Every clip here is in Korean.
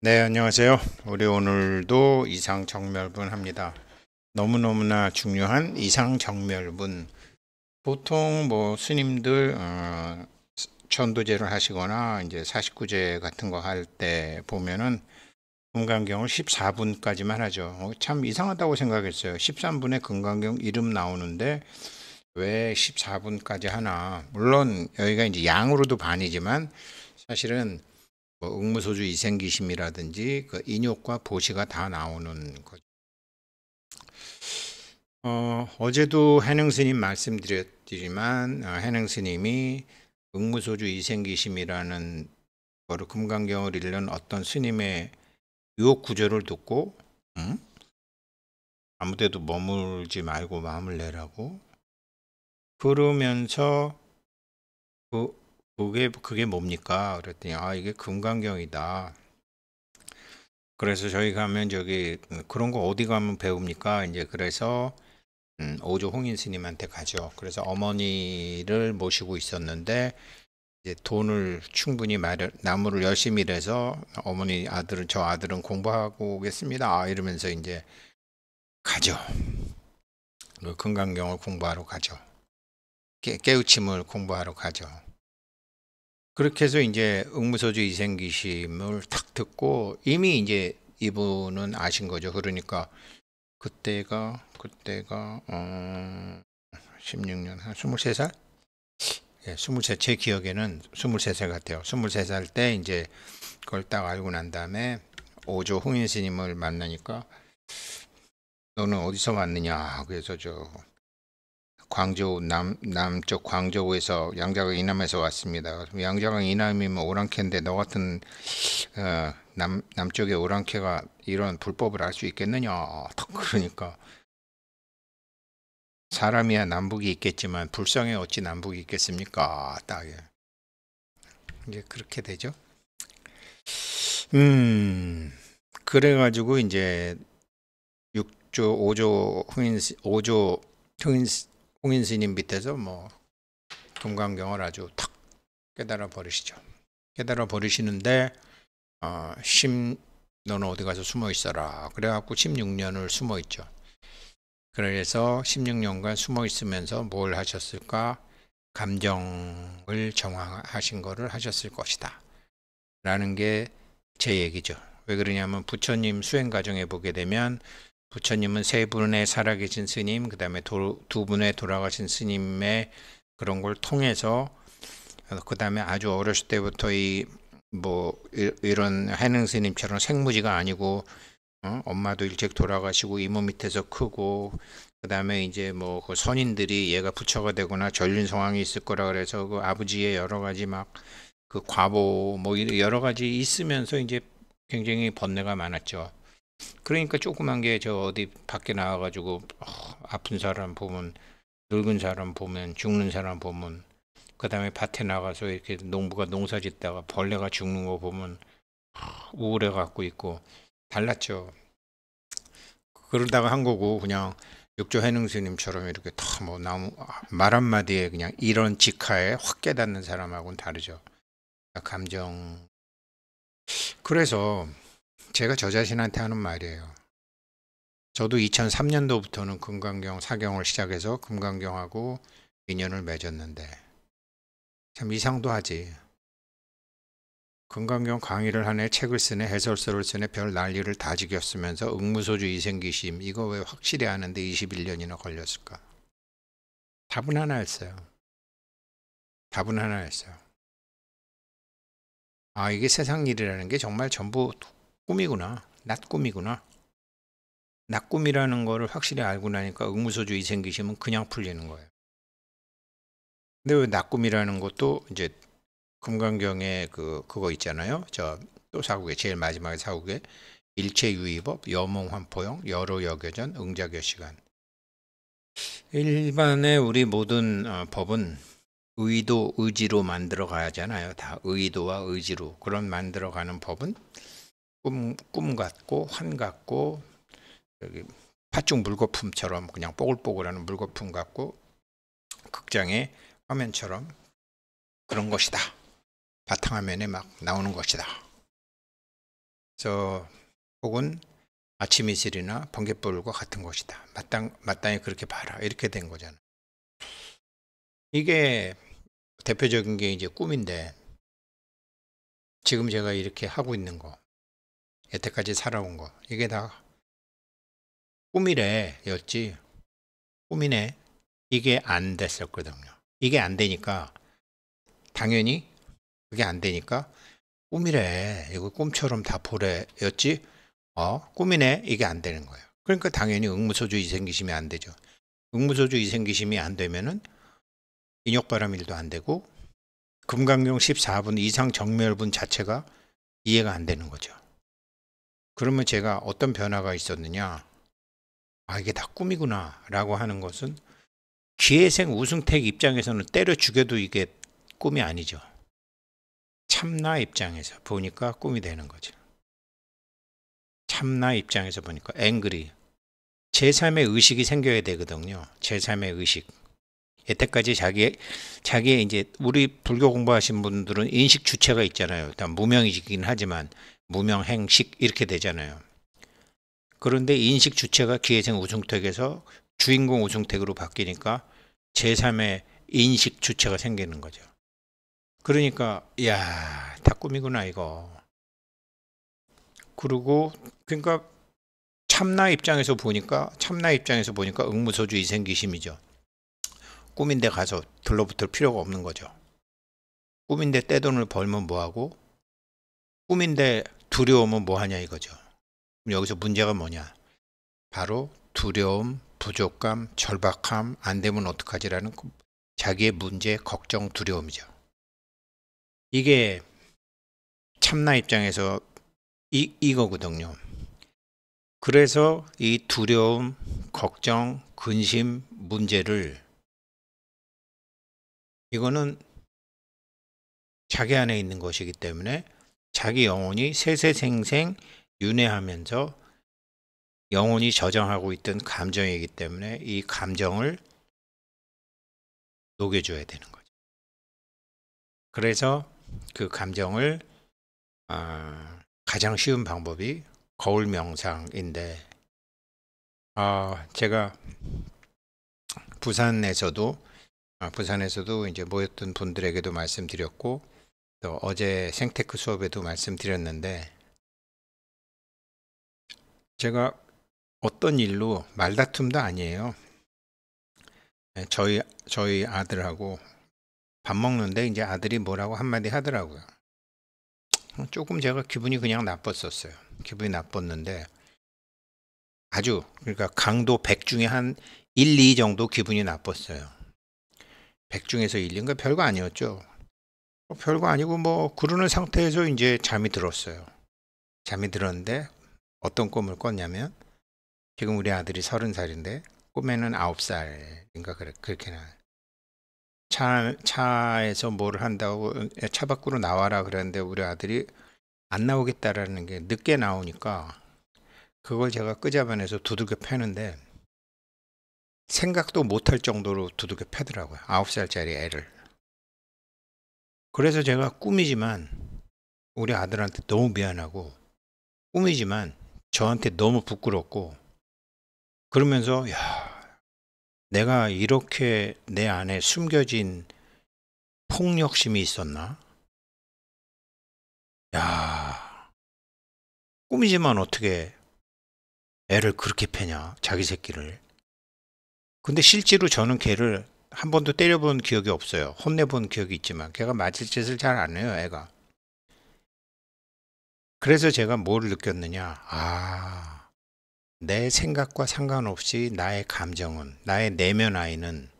네 안녕하세요 우리 오늘도 이상정멸분 합니다 너무너무나 중요한 이상정멸분 보통 뭐 스님들 어, 천도제를 하시거나 이제 사십구제 같은 거 할 때 보면은 금강경을 14분까지만 하죠 어, 참 이상하다고 생각했어요 13분에 금강경 이름 나오는데 왜 14분까지 하나 물론 여기가 이제 양으로도 반이지만 사실은 뭐 응무소주 이생기심이라든지 그 인욕과 보시가 다 나오는 거죠. 어, 어제도 해능 스님 말씀드렸지만 어, 해능 스님이 응무소주 이생기심이라는 거를 금강경을 읽는 어떤 스님의 유혹 구절을 듣고 응? 아무데도 머물지 말고 마음을 내라고 그러면서 그 그게 그게 뭡니까? 그랬더니 아 이게 금강경이다. 그래서 저희 가면 저기 음, 그런 거 어디 가면 배웁니까? 이제 그래서 음, 오조 홍인 스님한테 가죠. 그래서 어머니를 모시고 있었는데 이제 돈을 충분히 마련 나무를 열심히 일해서 어머니 아들은 저 아들은 공부하고 오겠습니다. 아, 이러면서 이제 가죠. 그 금강경을 공부하러 가죠. 깨, 깨우침을 공부하러 가죠. 그렇게 해서 이제 응무소주 이생기심을 탁 듣고 이미 이제 이분은 아신 거죠. 그러니까 그때가 그때가 어 16년 한 23살? 예, 23, 제 기억에는 23살 같아요. 23살 때 이제 그걸 딱 알고 난 다음에 오조 홍인 스님을 만나니까 너는 어디서 왔느냐 그래서 저 광저우 남, 남쪽 광저우에서 양자강 이남에서 왔습니다. 양자강 이남이면 뭐 오랑캐인데 너 같은 어, 남, 남쪽의 오랑캐가 이런 불법을 할 수 있겠느냐 딱 그러니까 사람이야 남북이 있겠지만 불성에 어찌 남북이 있겠습니까 딱 예. 이제 그렇게 되죠. 음 그래가지고 이제 6조 5조 흥인 5조 흥인 홍인스님 밑에서 뭐금강경을 아주 탁 깨달아 버리시죠. 깨달아 버리시는데 어, 심 너는 어디 가서 숨어 있어라. 그래갖고 16년을 숨어 있죠. 그래서 16년간 숨어 있으면서 뭘 하셨을까? 감정을 정화하신 거를 하셨을 것이다. 라는 게 제 얘기죠. 왜 그러냐면 부처님 수행 과정에 보게 되면 부처님은 세 분의 살아계신 스님, 그 다음에 두 분의 돌아가신 스님의 그런 걸 통해서 그 다음에 아주 어렸을 때부터 이 뭐 이런 해능 스님처럼 생무지가 아니고 어? 엄마도 일찍 돌아가시고 이모 밑에서 크고 그다음에 이제 뭐그 선인들이 얘가 부처가 되거나 전린상황이 있을 거라 그래서 그 아버지의 여러 가지 막 그 과보 뭐 여러 가지 있으면서 이제 굉장히 번뇌가 많았죠. 그러니까 조그만 게 저 어디 밖에 나와가지고 어, 아픈 사람 보면 늙은 사람 보면 죽는 사람 보면 그 다음에 밭에 나가서 이렇게 농부가 농사 짓다가 벌레가 죽는 거 보면 우울해 갖고 있고 달랐죠. 그러다가 한 거고 그냥 육조 해능스님처럼 이렇게 다 뭐 나무 아, 말 한마디에 그냥 이런 직하에 확 깨닫는 사람하고는 다르죠. 감정. 그래서 제가 저 자신한테 하는 말이에요. 저도 2003년도부터는 금강경 사경을 시작해서 금강경하고 인연을 맺었는데 참 이상도 하지. 금강경 강의를 하네 책을 쓰네 해설서를 쓰네 별 난리를 다 지겼으면서 응무소주 이생기심 이거 왜 확실히 하는데 21년이나 걸렸을까? 답은 하나였어요. 답은 하나였어요. 아 이게 세상 일이라는 게 정말 전부 꿈이구나. 낮 꿈이구나. 낮 꿈이라는 거를 확실히 알고 나니까 의무소주의 생기시면 그냥 풀리는 거예요. 근데 왜낮 꿈이라는 것도 이제 금강경에 그 그거 있잖아요. 저 또 사국에 제일 마지막에 사국에 일체 유의법 여몽환포용 여로 여교전 응자교 시간. 일반의 우리 모든 어, 법은 의도 의지로 만들어 가잖아요. 다 의도와 의지로 그런 만들어 가는 법은 꿈, 꿈 같고 환 같고 여기 팥죽 물거품처럼 그냥 뽀글뽀글한 물거품 같고 극장의 화면처럼 그런 것이다. 바탕화면에 막 나오는 것이다. 저 혹은 아침 이슬이나 번갯불과 같은 것이다. 마땅, 마땅히 그렇게 봐라. 이렇게 된 거잖아. 이게 대표적인 게 이제 꿈인데 지금 제가 이렇게 하고 있는 거 여태까지 살아온 거 이게 다 꿈이래였지 꿈이네 이게 안 됐었거든요 이게 안 되니까 당연히 그게 안 되니까 꿈이래 이거 꿈처럼 다 보래였지 어 꿈이네 이게 안 되는 거예요 그러니까 당연히 응무소주이 생기심이 안 되죠 응무소주이 생기심이 안 되면은 인욕바람 일도 안 되고 금강경 14분 이상 정멸분 자체가 이해가 안 되는 거죠. 그러면 제가 어떤 변화가 있었느냐? 아, 이게 다 꿈이구나. 라고 하는 것은 기회생 우승택 입장에서는 때려 죽여도 이게 꿈이 아니죠. 참나 입장에서 보니까 꿈이 되는 거죠. 참나 입장에서 보니까 앵그리. 제3의 의식이 생겨야 되거든요. 제3의 의식. 여태까지 자기 자기의 이제 우리 불교 공부하신 분들은 인식 주체가 있잖아요. 일단 무명이긴 하지만 무명, 행식 이렇게 되잖아요. 그런데 인식 주체가 기회생 우중택에서 주인공 우중택으로 바뀌니까 제3의 인식 주체가 생기는 거죠. 그러니까 야, 다 꿈이구나 이거. 그리고 그러니까 참나 입장에서 보니까 참나 입장에서 보니까 응무소주 이생기심이죠. 꿈인데 가서 들러붙을 필요가 없는 거죠. 꿈인데 떼돈을 벌면 뭐하고 꿈인데 두려움은 뭐하냐 이거죠. 여기서 문제가 뭐냐. 바로 두려움, 부족감, 절박함, 안 되면 어떡하지라는 그 자기의 문제, 걱정, 두려움이죠. 이게 참나 입장에서 이, 이거거든요. 그래서 이 두려움, 걱정, 근심, 문제를 이거는 자기 안에 있는 것이기 때문에 자기 영혼이 세세생생 윤회하면서 영혼이 저장하고 있던 감정이기 때문에 이 감정을 녹여줘야 되는 거죠. 그래서 그 감정을 어, 가장 쉬운 방법이 거울 명상인데 어, 제가 부산에서도 아, 부산에서도 이제 모였던 분들에게도 말씀드렸고 또 어제 생테크 수업에도 말씀드렸는데 제가 어떤 일로 말다툼도 아니에요. 네, 저희 저희 아들하고 밥 먹는데 이제 아들이 뭐라고 한마디 하더라고요. 조금 제가 기분이 그냥 나빴었어요. 기분이 나빴는데 아주 그러니까 강도 100 중에 한 1, 2 정도 기분이 나빴어요. 100 중에서 1, 인가 별거 아니었죠. 뭐 별거 아니고 뭐 그러는 상태에서 이제 잠이 들었어요. 잠이 들었는데 어떤 꿈을 꿨냐면 지금 우리 아들이 서른 살인데 꿈에는 아홉 살인가 그래 그렇게 나. 차 차에서 뭘 한다고 차 밖으로 나와라 그랬는데 우리 아들이 안 나오겠다라는 게 늦게 나오니까 그걸 제가 끄잡아내서 두들겨 패는데 생각도 못할 정도로 두들겨 패더라고요. 아홉 살짜리 애를. 그래서 제가 꿈이지만 우리 아들한테 너무 미안하고 꿈이지만 저한테 너무 부끄럽고 그러면서 야 내가 이렇게 내 안에 숨겨진 폭력심이 있었나? 야 꿈이지만 어떻게 애를 그렇게 패냐 자기 새끼를 근데 실제로 저는 걔를 한 번도 때려본 기억이 없어요. 혼내본 기억이 있지만 걔가 맞을 짓을 잘 안 해요, 애가. 그래서 제가 뭘 느꼈느냐? 아, 내 생각과 상관없이 나의 감정은, 나의 내면 아이는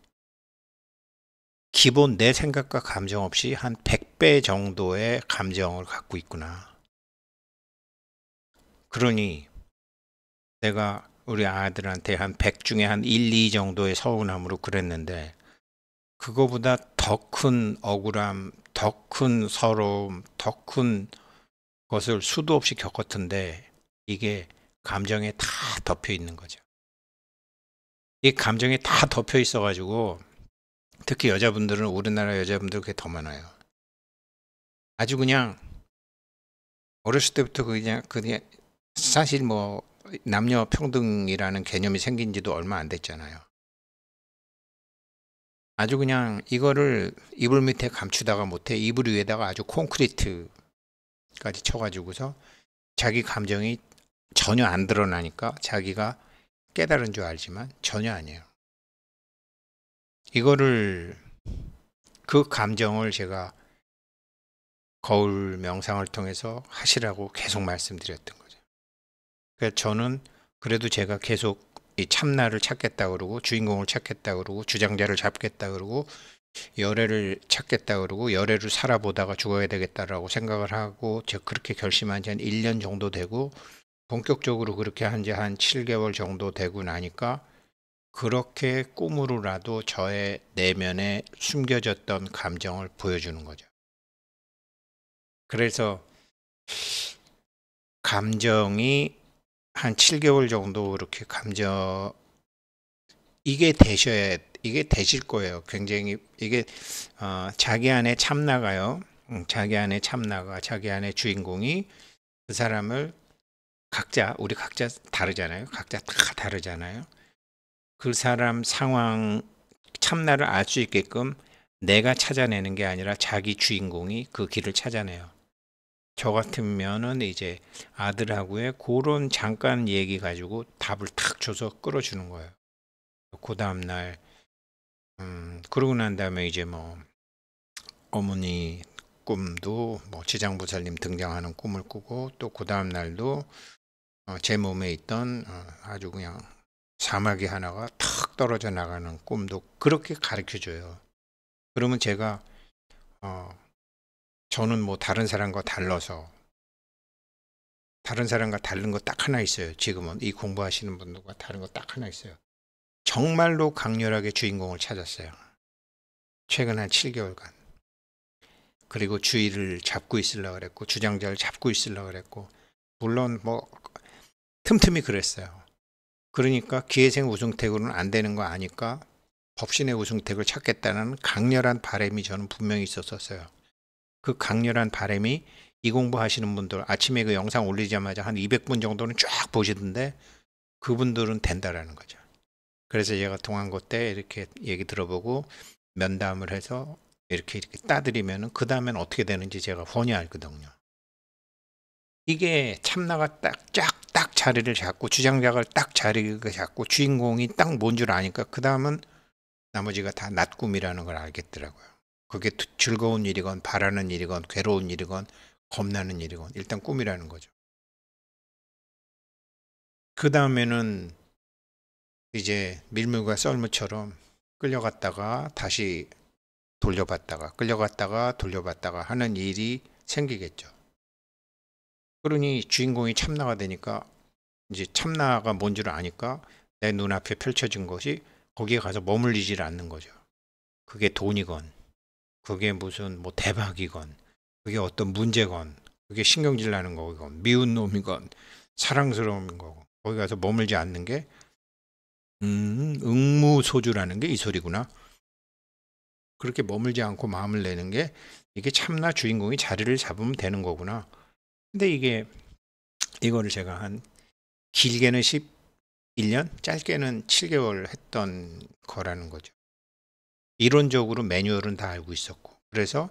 기본 내 생각과 감정 없이 한 100배 정도의 감정을 갖고 있구나. 그러니 내가 우리 아들한테 한 100 중에 한 1, 2 정도의 서운함으로 그랬는데 그거보다 더 큰 억울함, 더 큰 서러움, 더 큰 것을 수도 없이 겪었던데 이게 감정에 다 덮여 있는 거죠. 이 감정에 다 덮여 있어 가지고 특히 여자분들은 우리나라 여자분들 그게 더 많아요. 아주 그냥 어렸을 때부터 그냥 그냥 사실 뭐 남녀 평등이라는 개념이 생긴 지도 얼마 안 됐잖아요. 아주 그냥 이거를 이불 밑에 감추다가 못해 이불 위에다가 아주 콘크리트까지 쳐가지고서 자기 감정이 전혀 안 드러나니까 자기가 깨달은 줄 알지만 전혀 아니에요. 이거를 그 감정을 제가 거울 명상을 통해서 하시라고 계속 말씀드렸던 거죠. 그래서 그러니까 저는 그래도 제가 계속 이 참나를 찾겠다 그러고 주인공을 찾겠다 그러고 주장자를 잡겠다 그러고 열애를 찾겠다 그러고 열애를 살아보다가 죽어야 되겠다라고 생각을 하고 저 그렇게 결심한 지 한 1년 정도 되고 본격적으로 그렇게 한 지한 한 7개월 정도 되고 나니까 그렇게 꿈으로라도 저의 내면에 숨겨졌던 감정을 보여주는 거죠. 그래서 감정이 한 7개월 정도 이렇게 감정 이게 되셔야 이게 되실 거예요. 굉장히 이게 어, 자기 안에 참 나가요. 음, 자기 안에 참 나가 자기 안에 주인공이 그 사람을 각자 우리 각자 다르잖아요. 각자 다 다르잖아요. 그 사람 상황 참나를 알 수 있게끔 내가 찾아내는 게 아니라 자기 주인공이 그 길을 찾아내요. 저 같으면은 이제 아들하고의 그런 잠깐 얘기 가지고 답을 탁 줘서 끌어주는 거예요. 그 다음날 음, 그러고 난 다음에 이제 뭐 어머니 꿈도 뭐지장부살님 등장하는 꿈을 꾸고 또 그 다음 날도 어, 제 몸에 있던 어, 아주 그냥 사마귀 하나가 탁 떨어져 나가는 꿈도 그렇게 가르쳐줘요. 그러면 제가 어, 저는 뭐 다른 사람과 달라서 다른 사람과 다른 거 딱 하나 있어요. 지금은 이 공부하시는 분들과 다른 거 딱 하나 있어요. 정말로 강렬하게 주인공을 찾았어요. 최근 한 7개월간. 그리고 주의를 잡고 있으려고 그랬고 주장자를 잡고 있으려고 그랬고 물론 뭐 틈틈이 그랬어요. 그러니까 기회생 우승택으로는 안 되는 거 아니까 법신의 우승택을 찾겠다는 강렬한 바램이 저는 분명히 있었었어요. 그 강렬한 바램이 이 공부하시는 분들 아침에 그 영상 올리자마자 한 200분 정도는 쫙 보시던데 그분들은 된다라는 거죠. 그래서 제가 통한 것 때 이렇게 얘기 들어보고 면담을 해서 이렇게 이렇게 따드리면은 그 다음엔 어떻게 되는지 제가 훤히 알거든요. 이게 참나가 딱 쫙딱 딱 자리를 잡고 주장작을 딱 자리를 잡고 주인공이 딱 뭔 줄 아니까 그 다음은 나머지가 다 낮꿈이라는 걸 알겠더라고요. 그게 즐거운 일이건 바라는 일이건 괴로운 일이건 겁나는 일이건 일단 꿈이라는 거죠. 그 다음에는 이제 밀물과 썰물처럼 끌려갔다가 다시 돌려봤다가 끌려갔다가 돌려봤다가 하는 일이 생기겠죠. 그러니 주인공이 참나가 되니까 이제 참나가 뭔지를 아니까 내 눈앞에 펼쳐진 것이 거기에 가서 머물리질 않는 거죠. 그게 돈이건 그게 무슨 뭐 대박이건 그게 어떤 문제건 그게 신경질 나는 거건 미운 놈이건 사랑스러운 거고 거기 가서 머물지 않는 게 음, 응무소주라는 게 이 소리구나. 그렇게 머물지 않고 마음을 내는 게 이게 참나 주인공이 자리를 잡으면 되는 거구나. 근데 이게 이거를 제가 한 길게는 11년, 짧게는 7개월 했던 거라는 거죠. 이론적으로 매뉴얼은 다 알고 있었고 그래서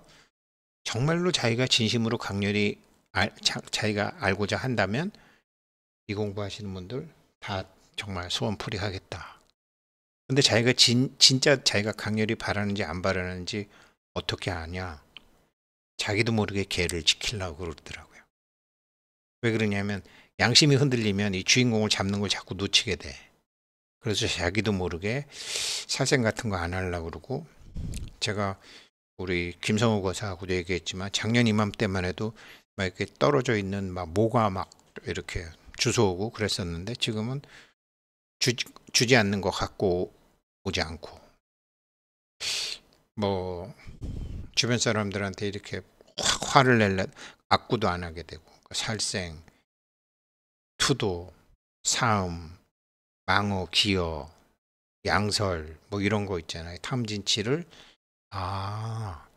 정말로 자기가 진심으로 강렬히 알, 자, 기가 알고자 한다면 이 공부하시는 분들 다 정말 소원풀이 하겠다. 근데 자기가 진, 진짜 자기가 강렬히 바라는지 안 바라는지 어떻게 아냐? 자기도 모르게 개를 지키려고 그러더라고요. 왜 그러냐면 양심이 흔들리면 이 주인공을 잡는 걸 자꾸 놓치게 돼. 그래서 자기도 모르게 사생 같은 거 안 하려고 그러고 제가 우리 김성우 거사하고도 얘기했지만 작년 이맘때만 해도 막 이렇게 떨어져 있는 막 모가 막 이렇게 주워오고 그랬었는데 지금은 주, 주지 않는 것 갖고 오지 않고 뭐 주변 사람들한테 이렇게 확 화를 낼래 악구도 안 하게 되고 그러니까 살생, 투도, 사음 망어, 기어, 양설 뭐 이런 거 있잖아요. 탐진치를 아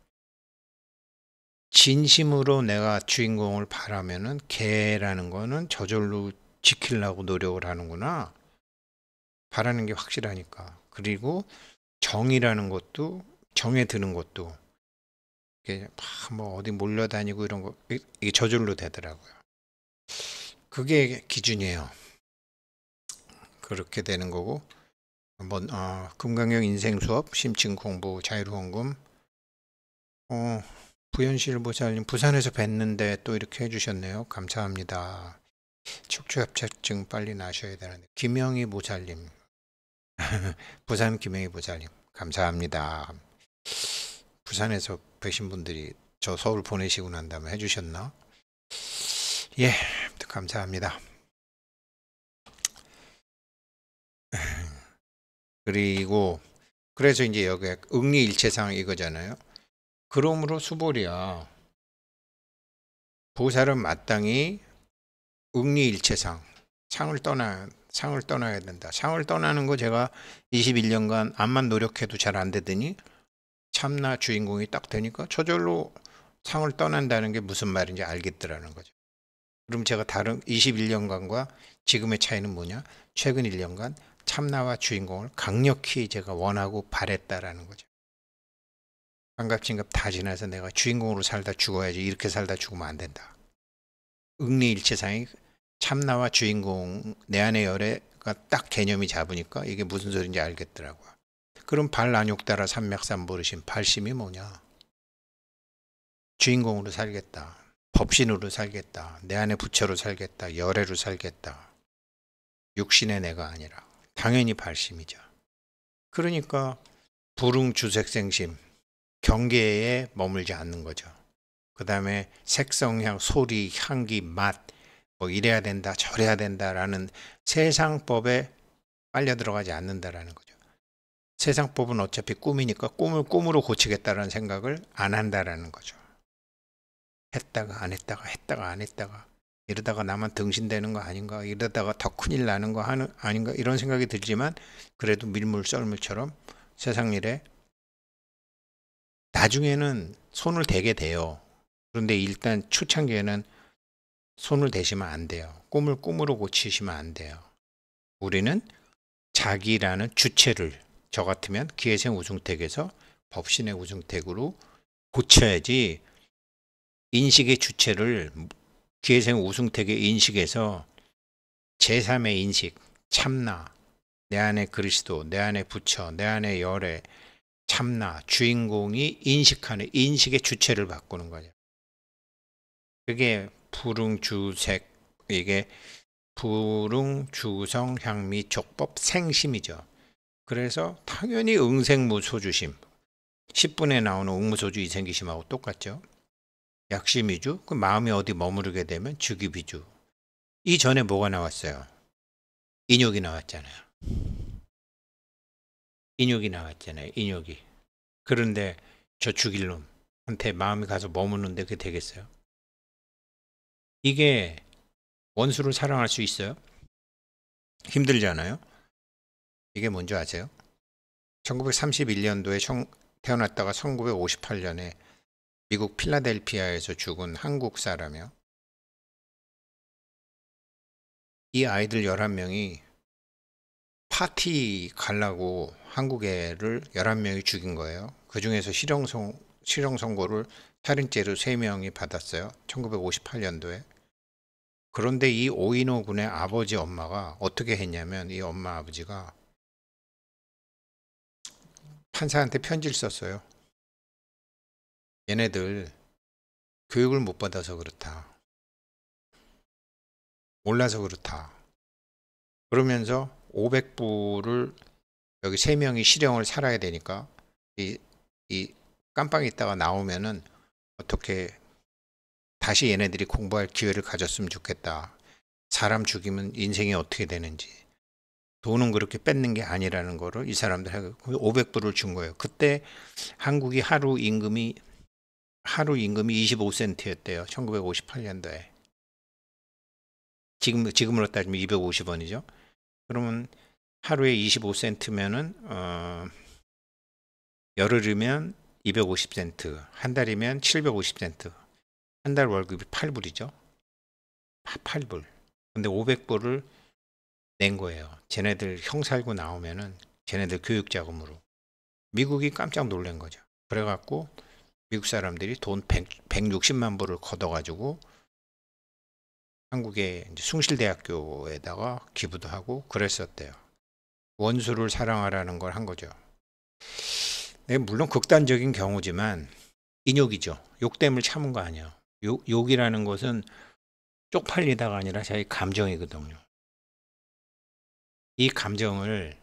진심으로 내가 주인공을 바라면은 개라는 거는 저절로 지키려고 노력을 하는구나. 바라는 게 확실하니까. 그리고 정이라는 것도 정에 드는 것도 이게 막 뭐 어디 몰려다니고 이런 거 이게 저절로 되더라고요. 그게 기준이에요. 그렇게 되는 거고 한번 어, 아, 금강경 인생 수업 심층 공부 자유로운금 어, 부현실 보살님 부산에서 뵀는데 또 이렇게 해주셨네요 감사합니다 척추협착증 빨리 나셔야 되는데 김영희 보살님 부산 김영희 보살님 감사합니다 부산에서 뵈신 분들이 저 서울 보내시고 난 다음에 해주셨나 예 감사합니다 그리고 그래서 이제 여기 응리일체상 이거잖아요. 그러므로 수보리야 보살은 마땅히 응리일체상 상을 떠나 상을 떠나야 된다. 상을 떠나는 거 제가 21년간 암만 노력해도 잘 안 되더니 참나 주인공이 딱 되니까 저절로 상을 떠난다는 게 무슨 말인지 알겠더라는 거죠. 그럼 제가 다른 21년간과 지금의 차이는 뭐냐? 최근 1년간 참나와 주인공을 강력히 제가 원하고 바랬다라는 거죠. 반갑진갑 다 지나서 내가 주인공으로 살다 죽어야지 이렇게 살다 죽으면 안 된다. 응리일체상이 참나와 주인공 내 안의 열애가 딱 개념이 잡으니까 이게 무슨 소린지 알겠더라고요. 그럼 발안욕 따라 삼맥삼보르신 발심이 뭐냐? 주인공으로 살겠다. 법신으로 살겠다. 내 안의 부처로 살겠다. 열애로 살겠다. 육신의 내가 아니라. 당연히 발심이죠. 그러니까 불응주색생심, 경계에 머물지 않는 거죠. 그 다음에 색성향, 소리, 향기, 맛, 뭐 이래야 된다, 저래야 된다라는 세상법에 빨려 들어가지 않는다라는 거죠. 세상법은 어차피 꿈이니까 꿈을 꿈으로 고치겠다라는 생각을 안 한다라는 거죠. 했다가 안 했다가 했다가 안 했다가 이러다가 나만 등신되는 거 아닌가 이러다가 더 큰일 나는 거 하는, 아닌가 이런 생각이 들지만 그래도 밀물 썰물처럼 세상 일에 나중에는 손을 대게 돼요. 그런데 일단 초창기에는 손을 대시면 안 돼요. 꿈을 꿈으로 고치시면 안 돼요. 우리는 자기라는 주체를 저 같으면 기회생 우중택에서 법신의 우중택으로 고쳐야지 인식의 주체를 기회생 우승택의 인식에서 제3의 인식, 참나, 내 안에 그리스도, 내 안에 부처, 내 안에 열애, 참나, 주인공이 인식하는 인식의 주체를 바꾸는 거죠. 그게 불응주색, 이게 불응주성 향미 족법 생심이죠. 그래서 당연히 응생무소주심, 10분에 나오는 응무소주 이생기심하고 똑같죠. 약심이주, 그 마음이 어디 머무르게 되면 즉이비주이 전에 뭐가 나왔어요? 인욕이 나왔잖아요. 인욕이 나왔잖아요. 인욕이. 그런데 저 죽일 놈한테 마음이 가서 머무는데 그게 되겠어요? 이게 원수를 사랑할 수 있어요? 힘들잖아요 이게 뭔지 아세요? 1931년도에 태어났다가 1958년에 미국 필라델피아에서 죽은 한국사라며 이 아이들 11명이 파티 갈라고 한국애를 11명이 죽인 거예요. 그 중에서 실형성 실형선고를 살인죄로 3명이 받았어요. 1958년도에. 그런데 이 오인호 군의 아버지 엄마가 어떻게 했냐면 이 엄마 아버지가 판사한테 편지를 썼어요. 얘네들 교육을 못 받아서 그렇다. 몰라서 그렇다. 그러면서 500부를 여기 3명이 실형을 살아야 되니까 이, 이깜빡이 있다가 나오면은 어떻게 다시 얘네들이 공부할 기회를 가졌으면 좋겠다. 사람 죽이면 인생이 어떻게 되는지. 돈은 그렇게 뺏는 게 아니라는 거를 이 사람들에게 500불을 준 거예요. 그때 한국이 하루 임금이 하루 임금이 25센트였대요. 1958년도에. 지금 지금으로 따지면 250원이죠. 그러면 하루에 25센트면은 어 열흘이면 250센트, 한 달이면 750센트. 한 달 월급이 8불이죠. 8불. 근데 500불을 낸 거예요. 쟤네들 형 살고 나오면은 쟤네들 교육 자금으로. 미국이 깜짝 놀란 거죠. 그래 갖고 미국 사람들이 돈 100, 160만 불을 걷어가지고 한국의 숭실대학교에다가 기부도 하고 그랬었대요. 원수를 사랑하라는 걸 한 거죠. 네, 물론 극단적인 경우지만 인욕이죠. 욕됨을 참은 거 아니에요. 욕, 욕이라는 것은 쪽팔리다가 아니라 자기 감정이거든요. 이 감정을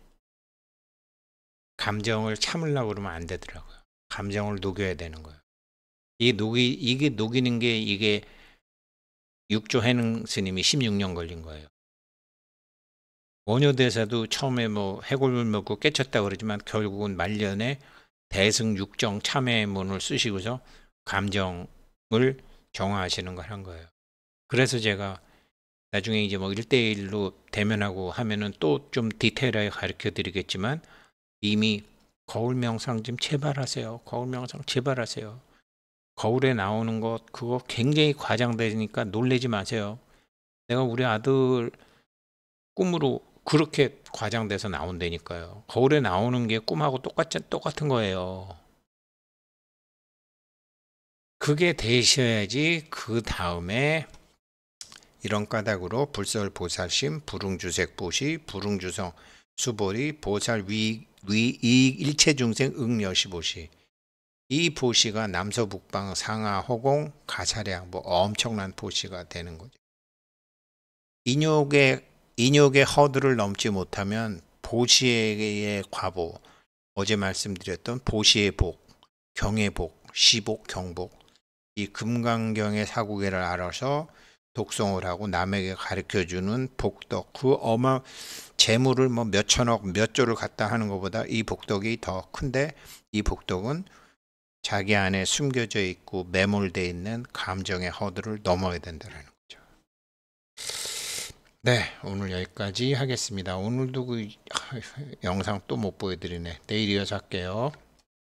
감정을 참으려고 그러면 안 되더라고요. 감정을 녹여야 되는 거예요. 이 녹이 이게 녹이는 게 이게 육조 해능 스님이 16년 걸린 거예요. 원효대사도 처음에 뭐 해골물 먹고 깨쳤다 그러지만 결국은 말년에 대승 육정 참회문을 쓰시고서 감정을 정화하시는 걸 한 거예요. 그래서 제가 나중에 이제 뭐 1대1로 대면하고 하면은 또 좀 디테일하게 가르쳐 드리겠지만 이미 거울 명상 좀 제발 하세요. 거울 명상 제발 하세요. 거울에 나오는 것 그거 굉장히 과장되니까 놀래지 마세요. 내가 우리 아들 꿈으로 그렇게 과장돼서 나온다니까요. 거울에 나오는 게 꿈하고 똑같은 똑같은 거예요. 그게 되셔야지 그 다음에 이런 까닭으로 불설보살심, 불응주색보시, 불응주성 수보리, 보살, 위, 위, 이익, 일체중생, 응여시보시. 이 보시가 남서북방 상하 허공 가사량 뭐 엄청난 보시가 되는 거죠. 인욕의 인욕의 허들을 넘지 못하면 보시의 과보 어제 말씀드렸던 보시의 복, 경의 복, 시복, 경복 이 금강경의 사구계를 알아서 독성을 하고 남에게 가르쳐 주는 복덕 그 어마 재물을 뭐 몇천억 몇 조를 갖다 하는 것보다 이 복덕이 더 큰데 이 복덕은 자기 안에 숨겨져 있고 매몰돼 있는 감정의 허들을 넘어야 된다는 거죠. 네, 오늘 여기까지 하겠습니다. 오늘도 그 영상 또 못 보여드리네. 내일 이어서 할게요.